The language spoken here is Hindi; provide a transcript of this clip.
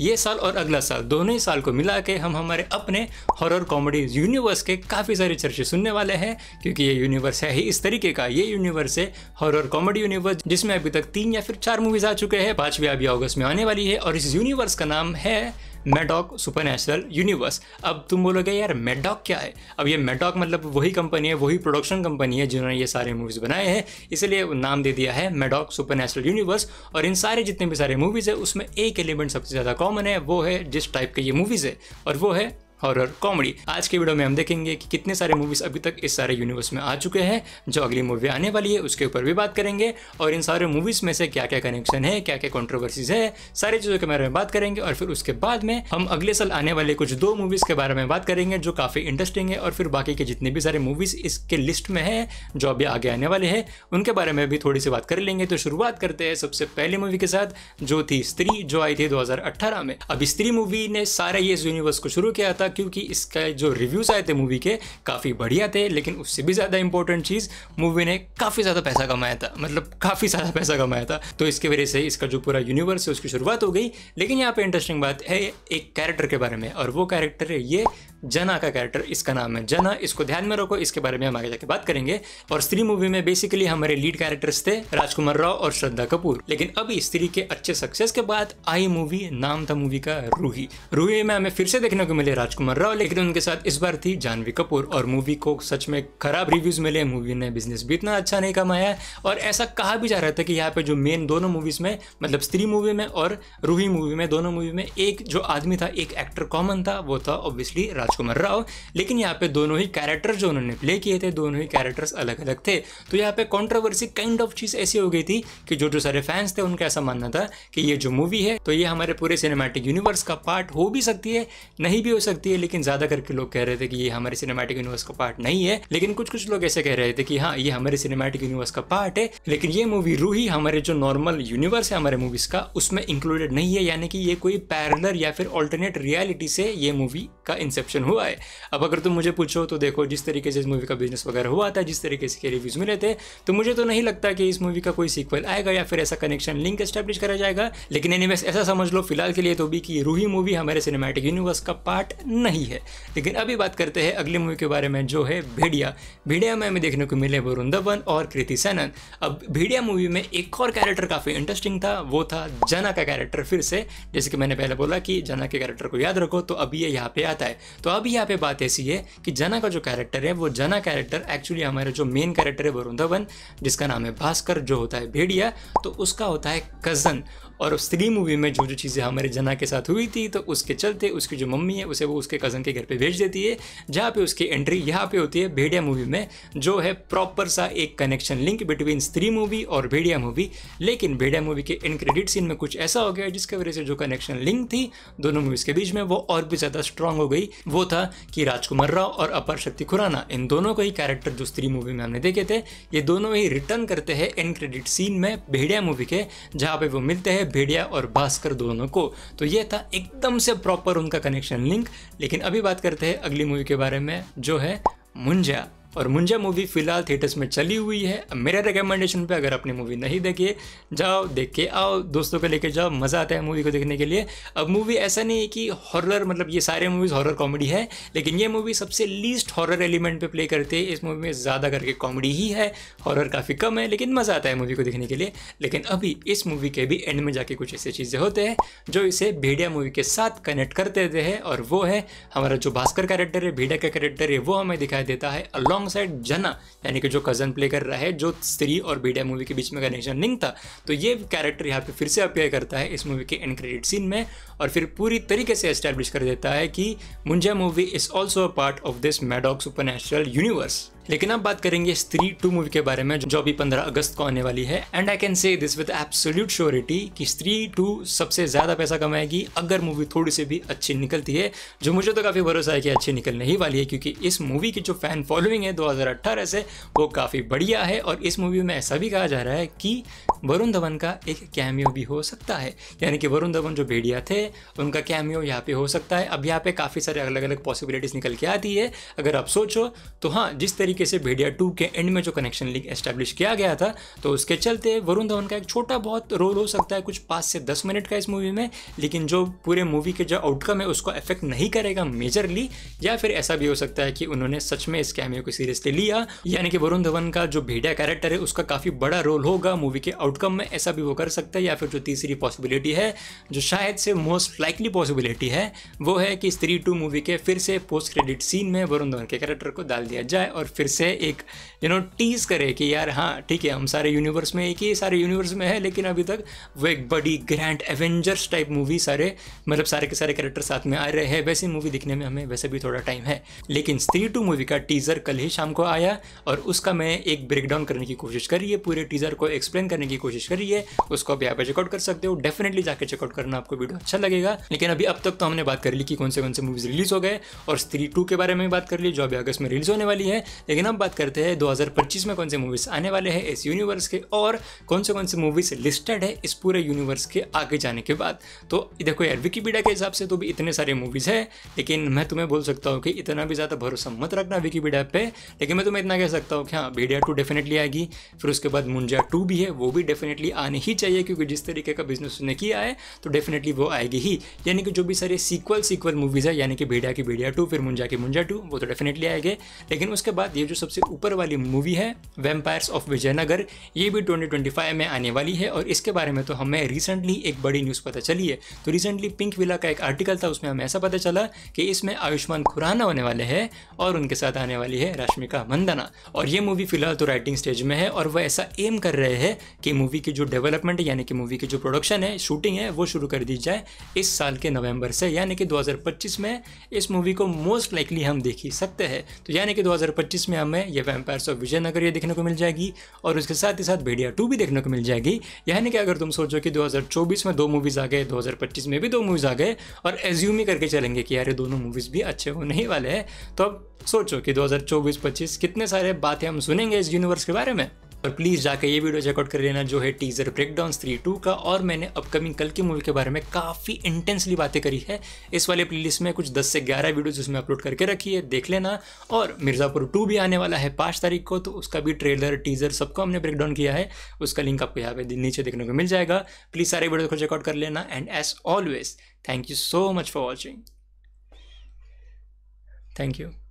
ये साल और अगला साल दोनों ही साल को मिला के हम हमारे अपने हॉरर कॉमेडी यूनिवर्स के काफ़ी सारे चर्चे सुनने वाले हैं क्योंकि ये यूनिवर्स है ही इस तरीके का ये यूनिवर्स है हॉरर कॉमेडी यूनिवर्स जिसमें अभी तक तीन या फिर चार मूवीज आ चुके हैं पाँचवीं अभी अगस्त में आने वाली है और इस यूनिवर्स का नाम है मेडॉक सुपर नेचुरल यूनिवर्स अब तुम बोलोगे यार मेडॉक क्या है अब ये मेडॉक मतलब वही कंपनी है वही प्रोडक्शन कंपनी है जिन्होंने ये सारे मूवीज़ बनाए हैं इसलिए नाम दे दिया है मेडॉक सुपर नेचुरल यूनिवर्स और इन सारे जितने भी सारे मूवीज़ है उसमें एक एलिमेंट सबसे ज़्यादा कॉमन है वो है जिस टाइप के ये मूवीज़ है और वो है हॉरर कॉमेडी आज के वीडियो में हम देखेंगे कि कितने सारे मूवीज अभी तक इस सारे यूनिवर्स में आ चुके हैं जो अगली मूवी आने वाली है उसके ऊपर भी बात करेंगे और इन सारे मूवीज में से क्या क्या कनेक्शन है क्या क्या कॉन्ट्रोवर्सीज है सारी चीज़ों के बारे में बात करेंगे और फिर उसके बाद में हम अगले साल आने वाले कुछ दो मूवीज के बारे में बात करेंगे जो काफ़ी इंटरेस्टिंग है और फिर बाकी के जितने भी सारे मूवीज इसके लिस्ट में है जो अभी आगे आने वाले हैं उनके बारे में भी थोड़ी सी बात कर लेंगे तो शुरुआत करते हैं सबसे पहली मूवी के साथ जो थी स्त्री जो आई थी दो में अब स्त्री मूवी ने सारे ये यूनिवर्स को शुरू किया था लगा क्योंकि इसका जो रिव्यूज़ आए थे मूवी के काफ़ी बढ़िया थे लेकिन उससे भी ज़्यादा इंपॉर्टेंट चीज़ मूवी ने काफ़ी ज़्यादा पैसा कमाया था मतलब काफ़ी ज़्यादा पैसा कमाया था तो इसके वजह से इसका जो पूरा यूनिवर्स है उसकी शुरुआत हो गई लेकिन यहाँ पर इंटरेस्टिंग बात है एक कैरेक्टर के बारे में और वो कैरेक्टर है ये जना का कैरेक्टर इसका नाम है जना इसको ध्यान में रखो इसके बारे में हम आगे जाके बात करेंगे और स्त्री मूवी में बेसिकली हमारे लीड कैरेक्टर्स थे राजकुमार राव और श्रद्धा कपूर लेकिन अभी स्त्री के अच्छे सक्सेस के बाद आई मूवी नाम था मूवी का रूही रूही में हमें फिर से देखने को मिले राजकुमार राव लेकिन उनके साथ इस बार थी जानवी कपूर और मूवी को सच में खराब रिव्यूज मिले मूवी ने बिजनेस भी इतना अच्छा नहीं कमाया और ऐसा कहा भी जा रहा था कि यहाँ पे जो मेन दोनों मूवीज में मतलब स्त्री मूवी में और रूही मूवी में दोनों मूवी में एक जो आदमी था एक एक्टर कॉमन था वो था ऑब्वियसली राजकुमार राव लेकिन यहाँ पे दोनों ही कैरेक्टर जो उन्होंने प्ले किए थे दोनों ही कैरेक्टर्स अलग अलग थे तो यहाँ पे कॉन्ट्रोवर्सी काइंड ऑफ चीज़ ऐसी हो गई थी कि जो जो सारे फैंस थे उनका ऐसा मानना था कि ये जो मूवी है तो ये हमारे पूरे सिनेमैटिक यूनिवर्स का पार्ट हो भी सकती है नहीं भी हो सकती है लेकिन ज़्यादा करके लोग कह रहे थे कि ये हमारे सिनेमैटिक यूनिवर्स का पार्ट नहीं है लेकिन कुछ कुछ लोग ऐसे कह रहे थे कि हाँ ये हमारे सिनेमैटिक यूनिवर्स का पार्ट है लेकिन ये मूवी रू हमारे जो नॉर्मल यूनिवर्स है हमारे मूवीज का उसमें इंक्लूडेड नहीं है यानी कि ये कोई पैरलर या फिर ऑल्टरनेट रियलिटी से ये मूवी का इंसेप्शन रिएक्शन हुआ है अब अगर तुम मुझे पूछो तो देखो जिस तरीके से इस मूवी का बिजनेस वगैरह हुआ था जिस तरीके से रिव्यूज़ मिले थे तो मुझे तो नहीं लगता कि इस मूवी का कोई सीक्वल आएगा या फिर ऐसा कनेक्शन लिंक एस्टैब्लिश करा जाएगा लेकिन एनी ऐसा समझ लो फिलहाल के लिए तो भी कि रूही मूवी हमारे सिनेमैटिक यूनिवर्स का पार्ट नहीं है लेकिन अभी बात करते हैं अगली मूवी के बारे में जो है भेड़िया भेड़िया में हमें देखने को मिले वरुण धवन और कृति सेनन अब भेड़िया मूवी में एक और कैरेक्टर काफ़ी इंटरेस्टिंग था वो था जना का कैरेक्टर फिर से जैसे कि मैंने पहले बोला कि जना के कैरेक्टर को याद रखो तो अभी ये यहाँ पे आता है तो तो अब यहाँ पे बात ऐसी है कि जना का जो कैरेक्टर है वो जना कैरेक्टर एक्चुअली हमारा जो मेन कैरेक्टर है वरुण धवन जिसका नाम है भास्कर जो होता है भेड़िया तो उसका होता है कज़न और स्त्री मूवी में जो जो चीज़ें हमारे जना के साथ हुई थी तो उसके चलते उसकी जो मम्मी है उसे वो उसके कज़न के घर पे भेज देती है जहाँ पे उसकी एंट्री यहाँ पे होती है भेड़िया मूवी में जो है प्रॉपर सा एक connection link between Stree movie और भेड़िया मूवी लेकिन भेड़िया मूवी के इन क्रेडिट सीन में कुछ ऐसा हो गया जिसकी वजह से जो कनेक्शन लिंक थी दोनों मूवीज़ के बीच में वो और भी ज़्यादा स्ट्रांग हो गई वो वो था कि राजकुमार राव और अपर शक्ति खुराना इन दोनों को ही कैरेक्टर जो स्त्री मूवी में हमने देखे थे ये दोनों ही रिटर्न करते हैं एंड क्रेडिट सीन में भेड़िया मूवी के जहाँ पे वो मिलते हैं भेड़िया और भास्कर दोनों को तो ये था एकदम से प्रॉपर उनका कनेक्शन लिंक लेकिन अभी बात करते हैं अगली मूवी के बारे में जो है मुंजा और मुंजा मूवी फिलहाल थिएटर्स में चली हुई है मेरे रिकमेंडेशन पे अगर आपने मूवी नहीं देखी है जाओ देख के आओ दोस्तों को लेके जाओ मज़ा आता है मूवी को देखने के लिए अब मूवी ऐसा नहीं है कि हॉरर मतलब ये सारे मूवीज़ हॉरर कॉमेडी है लेकिन ये मूवी सबसे लीस्ट हॉरर एलिमेंट पर प्ले करते हैं इस मूवी में ज़्यादा करके कॉमेडी ही है हॉरर काफ़ी कम है लेकिन मज़ा आता है मूवी को देखने के लिए लेकिन अभी इस मूवी के भी एंड में जाके कुछ ऐसी चीज़ें होते हैं जो इसे भेड़िया मूवी के साथ कनेक्ट करते हैं और वो है हमारा जो भास्कर कैरेक्टर है भेड़िया का कैरेक्टर है वो हमें दिखाई देता है अलॉन्ग साइड जना यानी कि जो कज़न प्ले कर रहा है जो स्त्री और बीडिया मूवी के बीच में कनेक्शन लिंक था तो ये कैरेक्टर यहाँ पे फिर से अपेयर करता है इस मूवी के एंड क्रेडिट सीन में और फिर पूरी तरीके से एस्टेब्लिश कर देता है कि Munjya movie is also a part of this Maddock super universe लेकिन अब बात करेंगे स्त्री टू मूवी के बारे में जो अभी पंद्रह अगस्त को आने वाली है and I can say this with absolute surety कि स्त्री टू सबसे ज़्यादा पैसा कमाएगी अगर मूवी थोड़ी सी भी अच्छी निकलती है जो मुझे तो काफ़ी भरोसा है कि अच्छी निकलने ही वाली है क्योंकि इस मूवी की जो फैन फॉलोइंग है दो से वो काफ़ी बढ़िया है और इस मूवी में ऐसा भी कहा जा रहा है कि वरुण धवन का एक कैमियो भी हो सकता है यानी कि वरुण धवन जो भेड़िया थे उनका कैमियो यहाँ पे हो सकता है अब यहाँ पे काफ़ी सारे अलग अलग पॉसिबिलिटीज़ निकल के आती है अगर आप सोचो तो हाँ जिस तरीके तरीके से भेड़िया टू के एंड में जो कनेक्शन लिंक एस्टेब्लिश किया गया था तो उसके चलते वरुण धवन का एक छोटा बहुत रोल हो सकता है कुछ पाँच से दस मिनट का इस मूवी में लेकिन जो पूरे मूवी के जो आउटकम है उसको अफेक्ट नहीं करेगा मेजरली या फिर ऐसा भी हो सकता है कि उन्होंने सच में इस कैमियो को सीरियसली लिया यानी कि वरुण धवन का जो भेड़िया कैरेक्टर है उसका काफ़ी बड़ा रोल होगा मूवी के आउटकम में ऐसा भी वो कर सकता है या फिर जो तीसरी पॉसिबिलिटी है जो शायद से मोस्ट लाइकली पॉसिबिलिटी है वो है कि स्त्री टू मूवी के फिर से पोस्ट क्रेडिट सीन में वरुण धवन के कैरेक्टर को डाल दिया जाए और फिर से एक यू नो टीज करे कि यार हाँ ठीक है हम सारे यूनिवर्स में एक ही सारे यूनिवर्स में है लेकिन अभी तक वो एक बड़ी ग्रैंड एवेंजर्स टाइप मूवी सारे मतलब सारे के सारे कैरेक्टर साथ में आ रहे हैं वैसे मूवी दिखने में हमें वैसे भी थोड़ा टाइम है लेकिन स्त्री टू मूवी का टीज़र कल ही शाम को आया और उसका मैं एक ब्रेकडाउन करने की कोशिश करी है पूरे टीज़र को एक्सप्लेन करने की कोशिश करी है उसको अभी आप चेकआउट कर सकते हो डेफिनेटली जाकर चेकआउट करना आपको वीडियो अच्छा लगेगा लेकिन अभी अब तक तो हमने बात कर ली कि कौन से कौन से मूवीज़ रिलीज़ हो गए और स्त्री टू के बारे में बात कर ली जो अभी अगस्त में रिलीज़ होने वाली है लेकिन लेकिन हम बात करते हैं 2025 में कौन से मूवीज़ आने वाले हैं इस यूनिवर्स के और कौन से कौन से मूवीज़ लिस्टेड है इस पूरे यूनिवर्स के आगे जाने के बाद तो देखो यार विकीपीडिया के हिसाब से तो भी इतने सारे मूवीज़ है लेकिन मैं तुम्हें बोल सकता हूँ कि इतना भी ज़्यादा भरोसा मत रखना विकीपीडिया पे लेकिन मैं तुम्हें इतना कह सकता हूँ कि हाँ भेड़िया टू डेफिनेटली आएगी फिर उसके बाद मुंजा टू भी है वो भी डेफिनेटली आने ही चाहिए क्योंकि जिस तरीके का बिजनेस उसने किया है तो डेफिनेटली वो आएगी ही यानी कि जो भी सारे सीक्वल सीक्वल मूवीज़ है यानी कि भेड़िया की भेड़िया टू फिर मुंजा की मुंजा टू वो तो डेफिनेटली आएंगे लेकिन उसके बाद ये जो सबसे ऊपर वाली मूवी है वेम्पायर्स ऑफ विजयनगर ये भी 2025 में आने वाली है और इसके बारे में तो हमें रिसेंटली एक बड़ी न्यूज़ पता चली है तो रिसेंटली पिंक विला का एक आर्टिकल था उसमें हमें ऐसा पता चला कि इसमें आयुष्मान खुराना होने वाले हैं और उनके साथ आने वाली है रश्मिका मंदना और ये मूवी फिलहाल तो राइटिंग स्टेज में है और वह ऐसा एम कर रहे हैं कि मूवी की जो डेवलपमेंट यानी कि मूवी की जो प्रोडक्शन है शूटिंग है वो शुरू कर दी जाए इस साल के नवंबर से यानी कि 2025 में इस मूवी को मोस्ट लाइकली हम देख ही सकते हैं तो यानी कि 2025 जिसमें हमें ये वैम्पायर्स ऑफ विजयनगर ये देखने को मिल जाएगी और उसके साथ ही साथ भेड़िया टू भी देखने को मिल जाएगी यानी कि अगर तुम सोचो कि 2024 में दो मूवीज़ आ गए 2025 में भी दो मूवीज़ आ गए और एज्यूम ही करके चलेंगे कि यार ये दोनों मूवीज़ भी अच्छे होने ही वाले हैं तो अब सोचो कि 2024-25 कितने सारे बातें हम सुनेंगे इस यूनिवर्स के बारे में और प्लीज़ जाकर ये वीडियो चेकआउट कर लेना जो है टीज़र ब्रेकडाउन थ्री टू का और मैंने अपकमिंग कल की मूवी के बारे में काफ़ी इंटेंसली बातें करी है इस वाले प्लेलिस्ट में कुछ 10 से 11 वीडियोज उसमें अपलोड करके रखी है देख लेना और मिर्ज़ापुर टू भी आने वाला है पाँच तारीख को तो उसका भी ट्रेलर टीज़र सबको हमने ब्रेकडाउन किया है उसका लिंक आपको यहाँ पे नीचे देखने को मिल जाएगा प्लीज़ सारे वीडियो को चेकआउट कर लेना and as always thank you so much for watching thank you